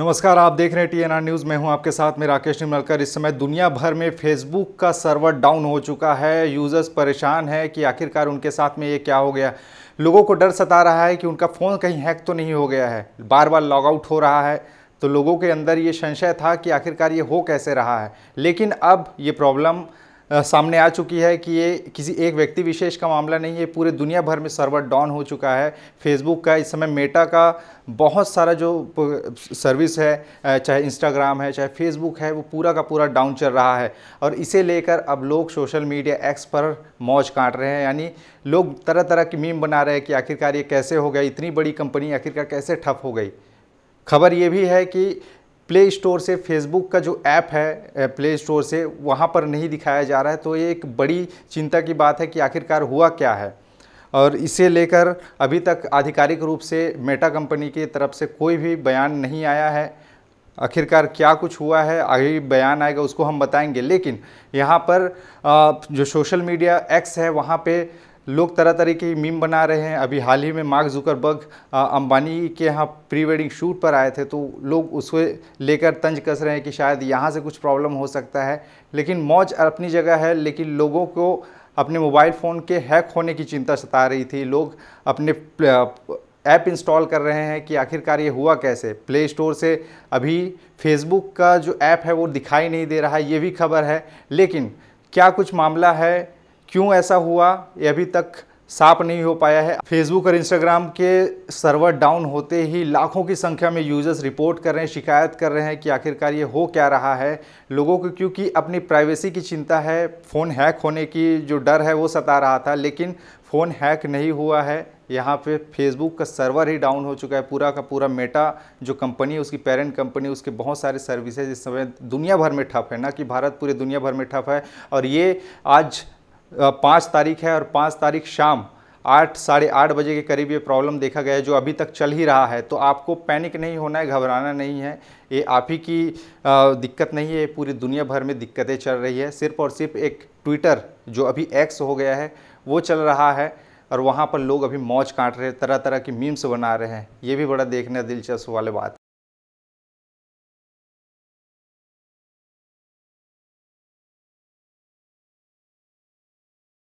नमस्कार आप देख रहे हैं टीएनआर न्यूज़ मैं हूं आपके साथ में राकेश निमलकर इस समय दुनिया भर में फेसबुक का सर्वर डाउन हो चुका है यूज़र्स परेशान है कि आखिरकार उनके साथ में ये क्या हो गया लोगों को डर सता रहा है कि उनका फ़ोन कहीं हैक तो नहीं हो गया है बार बार लॉग आउट हो रहा है तो लोगों के अंदर ये संशय था कि आखिरकार ये हो कैसे रहा है लेकिन अब ये प्रॉब्लम सामने आ चुकी है कि ये किसी एक व्यक्ति विशेष का मामला नहीं है पूरे दुनिया भर में सर्वर डाउन हो चुका है फेसबुक का इस समय मेटा का बहुत सारा जो सर्विस है चाहे इंस्टाग्राम है चाहे फेसबुक है वो पूरा का पूरा डाउन चल रहा है और इसे लेकर अब लोग सोशल मीडिया एक्स पर मौज काट रहे हैं यानी लोग तरह तरह की मीम बना रहे हैं कि आखिरकार ये कैसे हो गया इतनी बड़ी कंपनी आखिरकार कैसे ठप हो गई खबर ये भी है कि प्ले स्टोर से फेसबुक का जो ऐप है प्ले स्टोर से वहाँ पर नहीं दिखाया जा रहा है तो ये एक बड़ी चिंता की बात है कि आखिरकार हुआ क्या है और इसे लेकर अभी तक आधिकारिक रूप से मेटा कंपनी की तरफ से कोई भी बयान नहीं आया है आखिरकार क्या कुछ हुआ है आगे बयान आएगा उसको हम बताएंगे लेकिन यहाँ पर जो सोशल मीडिया एक्स है वहाँ पे लोग तरह तरह के मीम बना रहे हैं अभी हाल ही में मार्क जुकरबर्ग अंबानी के यहाँ प्री वेडिंग शूट पर आए थे तो लोग उसको लेकर तंज कस रहे हैं कि शायद यहाँ से कुछ प्रॉब्लम हो सकता है लेकिन मौज अपनी जगह है लेकिन लोगों को अपने मोबाइल फ़ोन के हैक होने की चिंता सता रही थी लोग अपने ऐप इंस्टॉल कर रहे हैं कि आखिरकार ये हुआ कैसे प्ले स्टोर से अभी फेसबुक का जो ऐप है वो दिखाई नहीं दे रहा है ये भी खबर है लेकिन क्या कुछ मामला है क्यों ऐसा हुआ ये अभी तक साफ नहीं हो पाया है फेसबुक और इंस्टाग्राम के सर्वर डाउन होते ही लाखों की संख्या में यूज़र्स रिपोर्ट कर रहे हैं शिकायत कर रहे हैं कि आखिरकार ये हो क्या रहा है लोगों को क्योंकि अपनी प्राइवेसी की चिंता है फ़ोन हैक होने की जो डर है वो सता रहा था लेकिन फ़ोन हैक नहीं हुआ है यहाँ पे फेसबुक का सर्वर ही डाउन हो चुका है पूरा का पूरा मेटा जो कंपनी है उसकी पेरेंट कंपनी उसके बहुत सारे सर्विसेज इस समय दुनिया भर में ठप है ना कि भारत पूरे दुनिया भर में ठप है और ये आज पाँच तारीख है और पाँच तारीख शाम आठ साढ़े आठ बजे के करीब ये प्रॉब्लम देखा गया है जो अभी तक चल ही रहा है तो आपको पैनिक नहीं होना है घबराना नहीं है ये आप ही की दिक्कत नहीं है ये पूरी दुनिया भर में दिक्कतें चल रही है सिर्फ और सिर्फ एक ट्विटर जो अभी एक्स हो गया है वो चल रहा है और वहाँ पर लोग अभी मौज काट रहे हैं तरह तरह की मीम्स बना रहे हैं ये भी बड़ा देखना दिलचस्प वाले बात